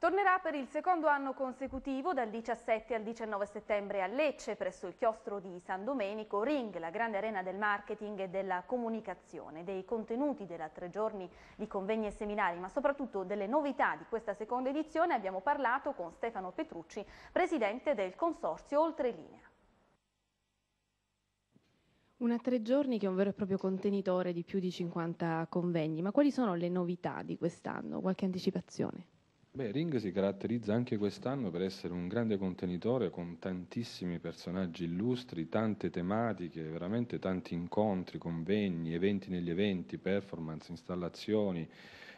Tornerà per il secondo anno consecutivo dal 17 al 19 settembre a Lecce presso il chiostro di San Domenico Ring, la grande arena del marketing e della comunicazione, dei contenuti della tre giorni di convegni e seminari, ma soprattutto delle novità di questa seconda edizione abbiamo parlato con Stefano Petrucci, presidente del Consorzio Oltrelinea. Una tre giorni che è un vero e proprio contenitore di più di 50 convegni, ma quali sono le novità di quest'anno? Qualche anticipazione? Beh, Ring si caratterizza anche quest'anno per essere un grande contenitore con tantissimi personaggi illustri, tante tematiche, veramente tanti incontri, convegni, eventi negli eventi, performance, installazioni.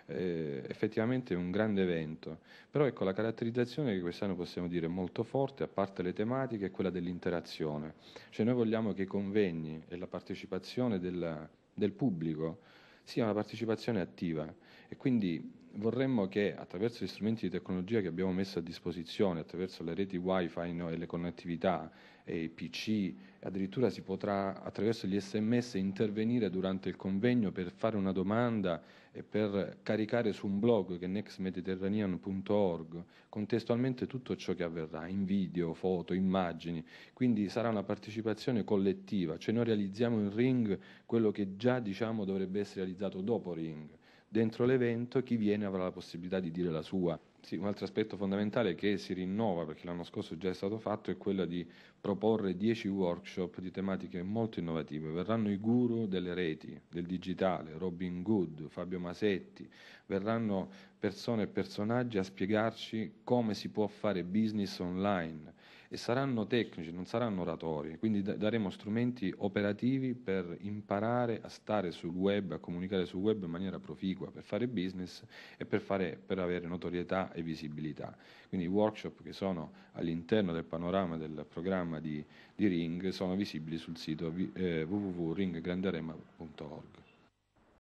Eh, effettivamente è un grande evento. Però ecco, la caratterizzazione che quest'anno possiamo dire è molto forte, a parte le tematiche, è quella dell'interazione. Cioè noi vogliamo che i convegni e la partecipazione della, del pubblico sia una partecipazione attiva e quindi vorremmo che attraverso gli strumenti di tecnologia che abbiamo messo a disposizione, attraverso le reti wifi no, e le connettività e i PC, addirittura si potrà attraverso gli sms intervenire durante il convegno per fare una domanda e per caricare su un blog che è nextmediterranean.org contestualmente tutto ciò che avverrà in video, foto, immagini, quindi sarà una partecipazione collettiva, cioè noi realizziamo in Ring quello che già diciamo dovrebbe essere realizzato dopo Ring dentro l'evento chi viene avrà la possibilità di dire la sua. Sì, un altro aspetto fondamentale che si rinnova, perché l'anno scorso già è stato fatto, è quello di proporre 10 workshop di tematiche molto innovative. Verranno i guru delle reti, del digitale, Robin Good, Fabio Masetti, verranno persone e personaggi a spiegarci come si può fare business online, e saranno tecnici, non saranno oratori, quindi daremo strumenti operativi per imparare a stare sul web, a comunicare sul web in maniera proficua per fare business e per, fare, per avere notorietà e visibilità. Quindi i workshop che sono all'interno del panorama del programma di, di Ring sono visibili sul sito eh, www.ringgranderema.org.